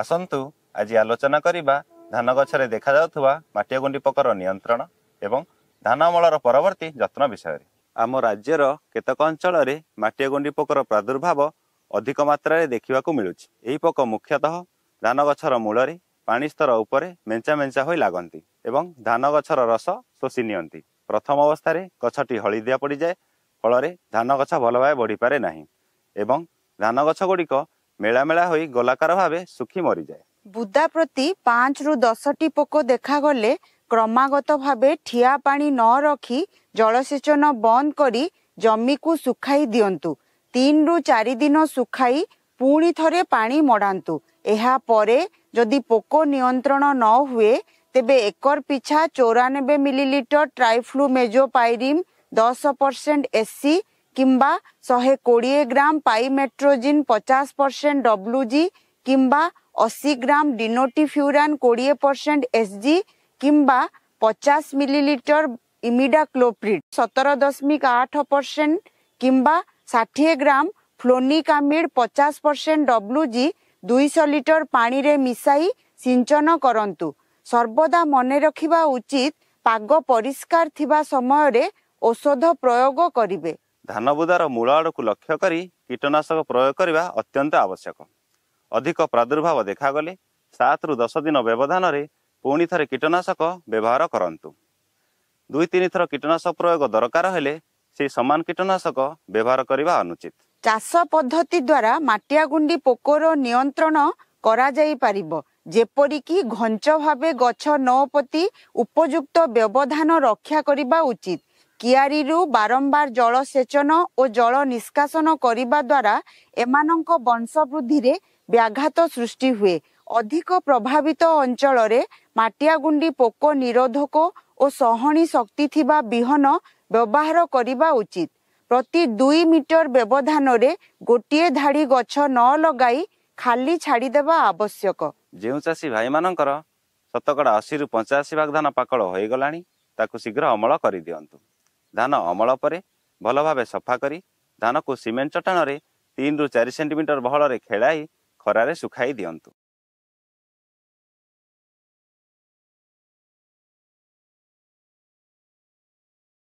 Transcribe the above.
ଆସନ୍ତୁ ଆଜି ଆଲୋଚନା କରିବା ଧାନ ଗଛରେ ଦେଖାଯାଉଥିବା ମାଟିଆ ଗୁଣ୍ଡି ପୋକର ନିୟନ୍ତ୍ରଣ ଏବଂ ଧାନ ଅମଳର ପରବର୍ତ୍ତୀ ଯତ୍ନ ବିଷୟରେ ଆମ ରାଜ୍ୟର କେତେକ ଅଞ୍ଚଳରେ ମାଟିଆ ଗୁଣ୍ଡି ପୋକର ପ୍ରାଦୁର୍ଭାବ ଅଧିକ ମାତ୍ରାରେ ଦେଖିବାକୁ ମିଳୁଛି ଏହି ପୋକ ମୁଖ୍ୟତଃ ଧାନ ଗଛର ମୂଳରେ ପାଣି ସ୍ତର ଉପରେ ମେଞ୍ଚା ମେଞ୍ଚା ହୋଇ ଲାଗନ୍ତି ଏବଂ ଧାନ ଗଛର ରସ ଶୋଷି ନିଅନ୍ତି ପ୍ରଥମ ଅବସ୍ଥାରେ ଗଛଟି ହଳଦିଆ ପଡ଼ିଯାଏ ଫଳରେ ଧାନ ଗଛ ଭଲ ଭାବେ ବଢ଼ିପାରେ ନାହିଁ ଏବଂ ଧାନ ଗଛ ଗୁଡ଼ିକ মেলামেলা হয়ে গোলাকার ভাবে শুখি মরিযায় বুদা প্রতি পাঁচরু দশটি পোক দেখাগলে ক্রমাগত ভাবে ঠিয়া পানি ন রখি জলসেচন বন্ধ করি জমিকু শুখাই দিয়ন্তু তিনরু চারি দিন শুখাই পুনি থরে পানি মড়ান্তু ଏହା ପରେ ଯଦି ପୋକ ନିୟନ୍ତ୍ରଣ ନ ହୁଏ ତେବେ ଏକର ପିଛା ଚଉରାନବେ ମିଲିଲିଟର ଟ୍ରାଇଫ୍ଲୁ ମେଜୋପାଇରିମ୍ ଦଶ ପରସେଣ୍ଟ ଏସି କିମ୍ବା ଶହେ କୋଡ଼ିଏ ଗ୍ରାମ ପାଇମେଟ୍ରୋଜିନ୍ ପଚାଶ ପରସେଣ୍ଟ ଡବ୍ଲୁ ଜି କିମ୍ବା ଅଶୀ ଗ୍ରାମ ଡିନୋଟି ଫ୍ୟୁରାନ୍ କୋଡ଼ିଏ ପରସେଣ୍ଟ ଏସ୍ ଜି କିମ୍ବା ପଚାଶ ମିଲିଲିଟର ଇମିଡା କ୍ଲୋପ୍ରିଡ୍ ସତର ଦଶମିକ ଆଠ ପରସେଣ୍ଟ କିମ୍ବା ଷାଠିଏ ଗ୍ରାମ ଫ୍ଲୋନିକାମିଡ୍ ପଚାଶ ପରସେଣ୍ଟ ଡବ୍ଲୁ ଜି ଦୁଇଶହ ଲିଟର ପାଣିରେ ମିଶାଇ ସିଞ୍ଚନ କରନ୍ତୁ ସର୍ବଦା ମନେ ରଖିବା ଉଚିତ ପାଗ ପରିଷ୍କାର ଥିବା ସମୟରେ ଔଷଧ ପ୍ରୟୋଗ କରିବେ ଧାନ ବୁଦାର ମୂଳ ଆଡ଼କୁ ଲକ୍ଷ୍ୟ କରି କୀଟନାଶକ ପ୍ରୟୋଗ କରିବା ଅତ୍ୟନ୍ତ ଆବଶ୍ୟକ ଅଧିକ ପ୍ରାଦୁର୍ଭାବ ଦେଖାଗଲେ ସାତରୁ ଦଶ ଦିନ ବ୍ୟବଧାନରେ ପୁଣି ଥରେ କୀଟନାଶକ ବ୍ୟବହାର କରନ୍ତୁ ଦୁଇ ତିନି ଥର କୀଟନାଶକ ପ୍ରୟୋଗ ଦରକାର ହେଲେ ସେ ସମାନ କୀଟନାଶକ ବ୍ୟବହାର କରିବା ଅନୁଚିତ ଚାଷ ପଦ୍ଧତି ଦ୍ୱାରା ମାଟିଆ ଗୁଣ୍ଡି ପୋକର ନିୟନ୍ତ୍ରଣ କରାଯାଇପାରିବ ଯେପରିକି ଘଞ୍ଚ ଭାବେ ଗଛ ନ ପୋତି ଉପଯୁକ୍ତ ବ୍ୟବଧାନ ରକ୍ଷା କରିବା ଉଚିତ କିଆରୀରୁ ବାରମ୍ବାର ଜଳସେଚନ ଓ ଜଳ ନିଷ୍କାସନ କରିବା ଦ୍ୱାରା ଏମାନଙ୍କ ବଂଶବୃଦ୍ଧିରେ ବ୍ୟାଘାତ ସୃଷ୍ଟି ହୁଏ ଅଧିକ ପ୍ରଭାବିତ ଅଞ୍ଚଳରେ ମାଟିଆଗୁଣ୍ଡି ପୋକ ନିରୋଧକ ଓ ସହଣୀ ଶକ୍ତି ଥିବା ବିହନ ବ୍ୟବହାର କରିବା ଉଚିତ ପ୍ରତି ଦୁଇ ମିଟର ବ୍ୟବଧାନରେ ଗୋଟିଏ ଧାଡ଼ି ଗଛ ନ ଲଗାଇ ଖାଲି ଛାଡ଼ିଦେବା ଆବଶ୍ୟକ ଯେଉଁ ଚାଷୀ ଭାଇମାନଙ୍କର ଶତକଡ଼ା ଅଶୀରୁ ପଞ୍ଚାଅଶୀ ଭାଗ ଧାନ ପାକଳ ହୋଇଗଲାଣି ତାକୁ ଶୀଘ୍ର ଅମଳ କରିଦିଅନ୍ତୁ ଧାନ ଅମଳ ପରେ ଭଲ ଭାବେ ସଫା କରି ଧାନକୁ ସିମେଣ୍ଟ ଚଟାଣରେ ତିନିରୁ ଚାରି ସେଣ୍ଟିମିଟର ବହଳରେ ଖେଳାଇ ଖରାରେ ଶୁଖାଇ ଦିଅନ୍ତୁ